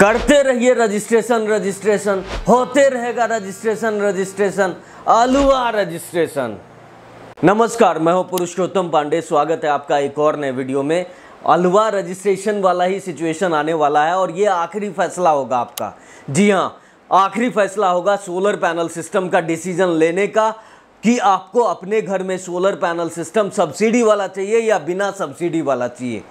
करते रहिए registration registration होते रहेगा रजिस्ट्रेशन रजिस्ट्रेशन अलुआ रजिस्ट्रेशन नमस्कार मैं हूं पुरुषोत्तम पांडे स्वागत है आपका एक और नए वीडियो में अलवा रजिस्ट्रेशन वाला ही सिचुएशन आने वाला है और ये आखिरी फैसला होगा आपका जी हाँ आखिरी फैसला होगा सोलर पैनल सिस्टम का डिसीजन लेने का कि आपको अपने घर में सोलर पैनल सिस्टम सब्सिडी वाला चाहिए या बिना सब्सिडी वाला चाहिए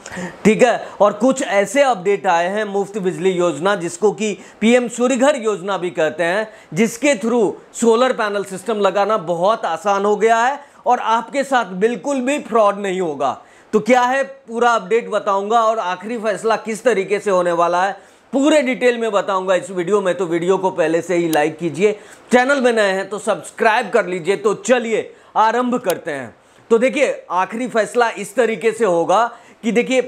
ठीक है और कुछ ऐसे अपडेट आए हैं मुफ्त बिजली योजना जिसको कि पीएम सूर्यघर योजना भी कहते हैं जिसके थ्रू सोलर पैनल सिस्टम लगाना बहुत आसान हो गया है और आपके साथ बिल्कुल भी फ्रॉड नहीं होगा तो क्या है पूरा अपडेट बताऊंगा और आखिरी फैसला किस तरीके से होने वाला है पूरे डिटेल में बताऊंगा इस वीडियो में तो वीडियो को पहले से ही लाइक कीजिए चैनल में नए हैं तो सब्सक्राइब कर लीजिए तो चलिए आरंभ करते हैं तो देखिए आखिरी फैसला इस तरीके से होगा कि देखिए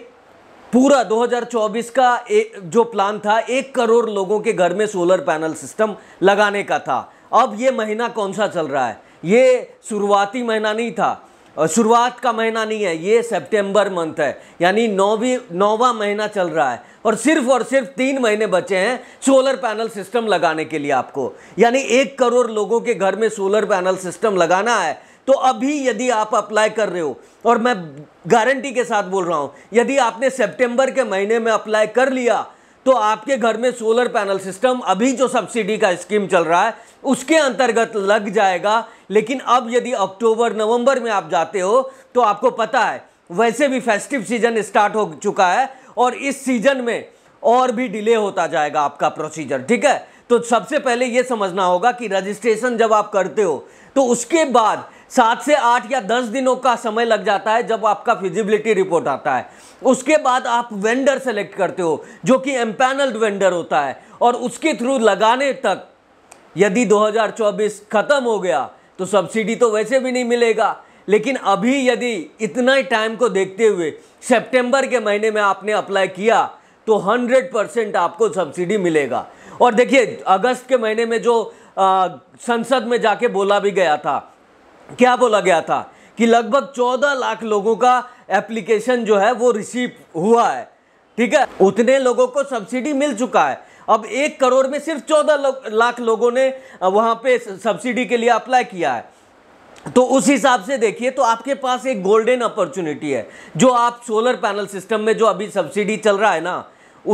पूरा 2024 का एक जो प्लान था एक करोड़ लोगों के घर में सोलर पैनल सिस्टम लगाने का था अब ये महीना कौन सा चल रहा है ये शुरुआती महीना नहीं था शुरुआत का महीना नहीं है ये सितंबर मंथ है यानी नौवीं नौवा महीना चल रहा है और सिर्फ और सिर्फ तीन महीने बचे हैं सोलर पैनल सिस्टम लगाने के लिए आपको यानी एक करोड़ लोगों के घर में सोलर पैनल सिस्टम लगाना है तो अभी यदि आप अप्लाई कर रहे हो और मैं गारंटी के साथ बोल रहा हूँ यदि आपने सितंबर के महीने में अप्लाई कर लिया तो आपके घर में सोलर पैनल सिस्टम अभी जो सब्सिडी का स्कीम चल रहा है उसके अंतर्गत लग जाएगा लेकिन अब यदि अक्टूबर नवंबर में आप जाते हो तो आपको पता है वैसे भी फेस्टिव सीजन स्टार्ट हो चुका है और इस सीजन में और भी डिले होता जाएगा आपका प्रोसीजर ठीक है तो सबसे पहले ये समझना होगा कि रजिस्ट्रेशन जब आप करते हो तो उसके बाद सात से आठ या दस दिनों का समय लग जाता है जब आपका फिजिबिलिटी रिपोर्ट आता है उसके बाद आप वेंडर सेलेक्ट करते हो जो कि एम्पैनल्ड वेंडर होता है और उसके थ्रू लगाने तक यदि 2024 ख़त्म हो गया तो सब्सिडी तो वैसे भी नहीं मिलेगा लेकिन अभी यदि इतना ही टाइम को देखते हुए सितंबर के महीने में आपने अप्लाई किया तो 100 परसेंट आपको सब्सिडी मिलेगा और देखिए अगस्त के महीने में जो आ, संसद में जाके बोला भी गया था क्या बोला गया था कि लगभग 14 लाख लोगों का एप्लीकेशन जो है वो रिसीव हुआ है ठीक है उतने लोगों को सब्सिडी मिल चुका है अब एक करोड़ में सिर्फ चौदह लाख लोगों ने वहाँ पे सब्सिडी के लिए अप्लाई किया है तो उस हिसाब से देखिए तो आपके पास एक गोल्डन अपॉर्चुनिटी है जो आप सोलर पैनल सिस्टम में जो अभी सब्सिडी चल रहा है ना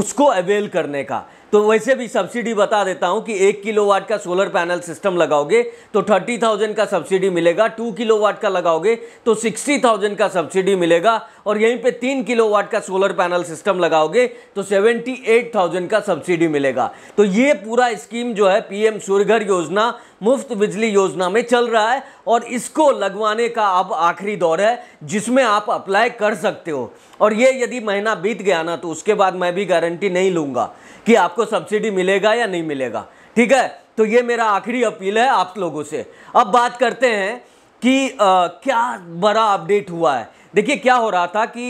उसको अवेल करने का तो वैसे भी सब्सिडी बता देता हूं कि एक किलो वाट का सोलर पैनल सिस्टम लगाओगे तो थर्टी थाउजेंड का सब्सिडी मिलेगा टू किलो वाट का लगाओगे तो सिक्सटी थाउजेंड का सब्सिडी मिलेगा और यहीं पे तीन किलो वाट का सोलर पैनल सिस्टम लगाओगे तो सेवेंटी एट थाउजेंड का सब्सिडी मिलेगा तो ये पूरा स्कीम जो है पीएम सूर्यघर योजना मुफ्त बिजली योजना में चल रहा है और इसको लगवाने का अब आखिरी दौर है जिसमें आप अप्लाई कर सकते हो और ये यदि महीना बीत गया ना तो उसके बाद मैं भी गारंटी नहीं लूँगा कि आप आपको सब्सिडी मिलेगा या नहीं मिलेगा ठीक है तो ये मेरा आखिरी अपील है आप लोगों से अब बात करते हैं कि आ, क्या बड़ा अपडेट हुआ है देखिए क्या हो रहा था कि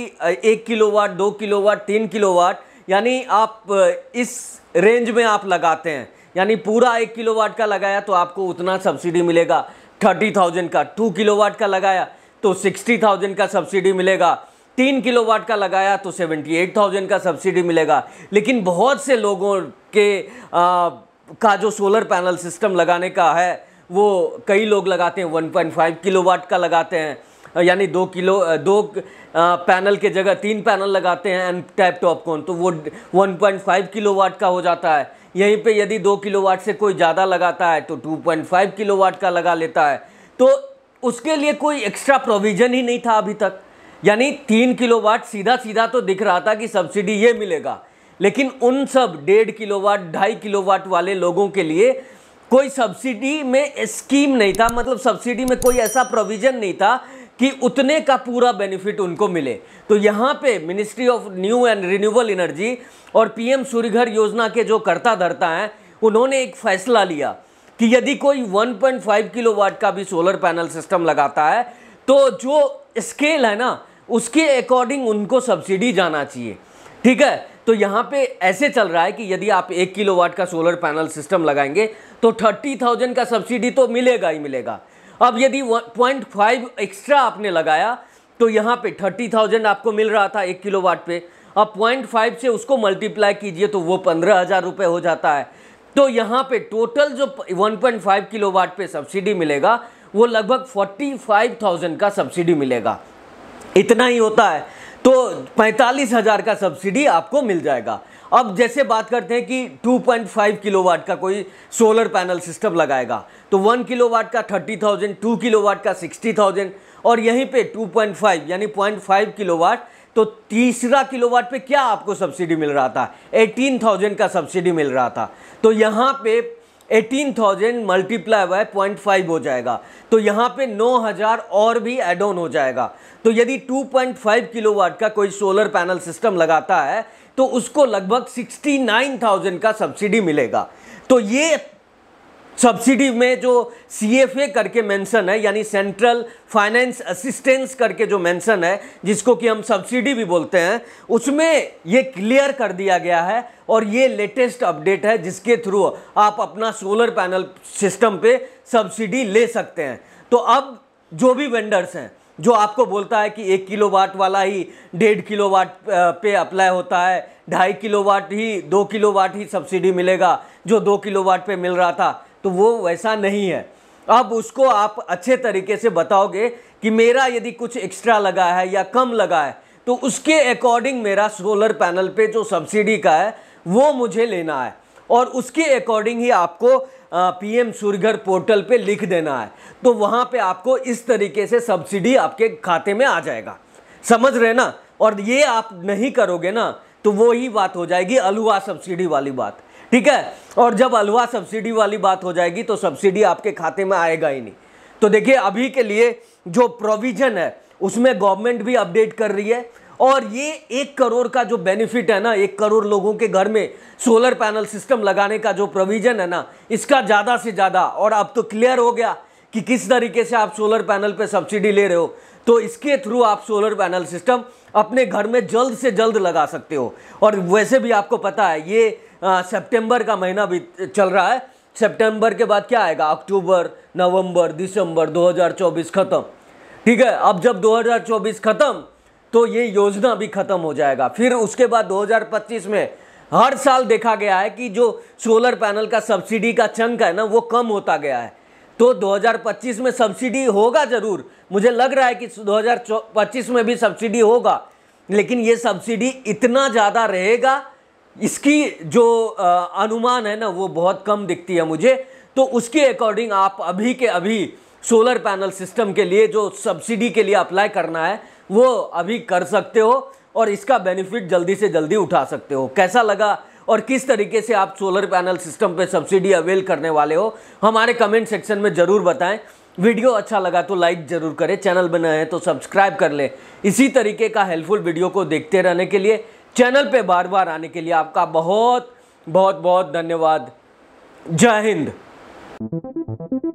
एक किलो वाट दो किलो वाट तीन किलो वाट यानी आप इस रेंज में आप लगाते हैं यानी पूरा एक किलो वाट का लगाया तो आपको उतना सब्सिडी मिलेगा थर्टी थाउजेंड का टू किलो वाट का लगाया तो सिक्सटी थाउजेंड का सब्सिडी मिलेगा तीन किलोवाट का लगाया तो सेवेंटी एट थाउजेंड का सब्सिडी मिलेगा लेकिन बहुत से लोगों के आ, का जो सोलर पैनल सिस्टम लगाने का है वो कई लोग लगाते हैं वन पॉइंट फाइव किलो का लगाते हैं यानी दो किलो दो पैनल के जगह तीन पैनल लगाते हैं एंड टैप टॉप कौन तो वो one point five kilowatt का हो जाता है यहीं पे यदि दो किलो वाट से कोई ज़्यादा लगाता है तो two point five kilowatt का लगा लेता है तो उसके लिए कोई एक्स्ट्रा प्रोविज़न ही नहीं था अभी तक यानी तीन किलोवाट सीधा सीधा तो दिख रहा था कि सब्सिडी ये मिलेगा लेकिन उन सब डेढ़ किलोवाट ढाई किलोवाट वाले लोगों के लिए कोई सब्सिडी में स्कीम नहीं था मतलब सब्सिडी में कोई ऐसा प्रोविज़न नहीं था कि उतने का पूरा बेनिफिट उनको मिले तो यहाँ पे ministry of new and renewable energy और पीएम सूर्यघर योजना के जो करता धरता हैं उन्होंने एक फैसला लिया कि यदि कोई 1.5 किलोवाट का भी सोलर पैनल सिस्टम लगाता है तो जो स्केल है ना उसके अकॉर्डिंग उनको सब्सिडी जाना चाहिए ठीक है तो यहाँ पे ऐसे चल रहा है कि यदि आप एक किलो वाट का सोलर पैनल सिस्टम लगाएंगे तो थर्टी थाउजेंड का सब्सिडी तो मिलेगा ही मिलेगा अब यदि पॉइंट फाइव एक्स्ट्रा आपने लगाया तो यहाँ पे थर्टी थाउजेंड आपको मिल रहा था एक किलो वाट पे अब पॉइंट फाइव से उसको मल्टीप्लाई कीजिए तो वो पंद्रह हज़ार रुपये हो जाता है तो यहाँ पे टोटल जो वन पॉइंट किलो वाट पर सब्सिडी मिलेगा वो लगभग 45,000 का सब्सिडी मिलेगा इतना ही होता है तो पैंतालीस हज़ार का सब्सिडी आपको मिल जाएगा अब जैसे बात करते हैं कि 2.5 किलोवाट का कोई सोलर पैनल सिस्टम लगाएगा तो 1 किलोवाट का 30,000, 2 किलोवाट का 60,000 और यहीं पे 2.5 यानी 0.5 किलोवाट तो तीसरा किलोवाट पे क्या आपको सब्सिडी मिल रहा था 18,000 का सब्सिडी मिल रहा था तो यहाँ पे eighteen thousand multiply by point five हो जाएगा तो यहाँ पे नौ हज़ार और भी एड ऑन हो जाएगा तो यदि two point five kilowatt का कोई सोलर पैनल सिस्टम लगाता है तो उसको लगभग सिक्सटी नाइन थाउजेंड का सब्सिडी मिलेगा तो ये सब्सिडी में जो सी एफ ए करके मेंशन है यानी सेंट्रल फाइनेंस असिस्टेंस करके जो मेंशन है जिसको कि हम सब्सिडी भी बोलते हैं उसमें ये क्लियर कर दिया गया है और ये लेटेस्ट अपडेट है जिसके थ्रू आप अपना सोलर पैनल सिस्टम पे सब्सिडी ले सकते हैं तो अब जो भी वेंडर्स हैं जो आपको बोलता है कि एक किलो वाट वाला ही डेढ़ किलो वाट पे अप्लाई होता है ढाई किलो वाट ही दो किलो वाट ही सब्सिडी मिलेगा जो दो किलो वाट पे मिल रहा था तो वो वैसा नहीं है अब उसको आप अच्छे तरीके से बताओगे कि मेरा यदि कुछ एक्स्ट्रा लगा है या कम लगा है तो उसके अकॉर्डिंग मेरा सोलर पैनल पे जो सब्सिडी का है वो मुझे लेना है और उसके अकॉर्डिंग ही आपको पीएम सूर्यघर पोर्टल पे लिख देना है तो वहाँ पे आपको इस तरीके से सब्सिडी आपके खाते में आ जाएगा समझ रहे ना और ये आप नहीं करोगे ना तो वो ही बात हो जाएगी अलुआ सब्सिडी वाली बात ठीक है और जब अलवा सब्सिडी वाली बात हो जाएगी तो सब्सिडी आपके खाते में आएगा ही नहीं तो देखिए अभी के लिए जो प्रोविजन है उसमें गवर्नमेंट भी अपडेट कर रही है और ये एक करोड़ का जो बेनिफिट है ना एक करोड़ लोगों के घर में सोलर पैनल सिस्टम लगाने का जो प्रोविजन है ना इसका ज़्यादा से ज़्यादा और अब तो क्लियर हो गया कि किस तरीके से आप सोलर पैनल पे सब्सिडी ले रहे हो तो इसके थ्रू आप सोलर पैनल सिस्टम अपने घर में जल्द से जल्द लगा सकते हो और वैसे भी आपको पता है ये सितंबर का महीना भी चल रहा है सितंबर के बाद क्या आएगा अक्टूबर नवंबर दिसंबर 2024 ख़त्म ठीक है अब जब 2024 ख़त्म तो ये योजना भी ख़त्म हो जाएगा फिर उसके बाद 2025 में हर साल देखा गया है कि जो सोलर पैनल का सब्सिडी का चंक है ना वो कम होता गया है तो 2025 में सब्सिडी होगा ज़रूर मुझे लग रहा है कि 2025 में भी सब्सिडी होगा लेकिन ये सब्सिडी इतना ज़्यादा रहेगा इसकी जो अनुमान है ना वो बहुत कम दिखती है मुझे तो उसके अकॉर्डिंग आप अभी के अभी सोलर पैनल सिस्टम के लिए जो सब्सिडी के लिए अप्लाई करना है वो अभी कर सकते हो और इसका बेनिफिट जल्दी से जल्दी उठा सकते हो कैसा लगा और किस तरीके से आप सोलर पैनल सिस्टम पे सब्सिडी अवेल करने वाले हो हमारे कमेंट सेक्शन में ज़रूर बताएं वीडियो अच्छा लगा तो लाइक ज़रूर करें चैनल बनाए हैं तो सब्सक्राइब कर लें इसी तरीके का हेल्पफुल वीडियो को देखते रहने के लिए चैनल पे बार बार आने के लिए आपका बहुत बहुत बहुत धन्यवाद जय हिंद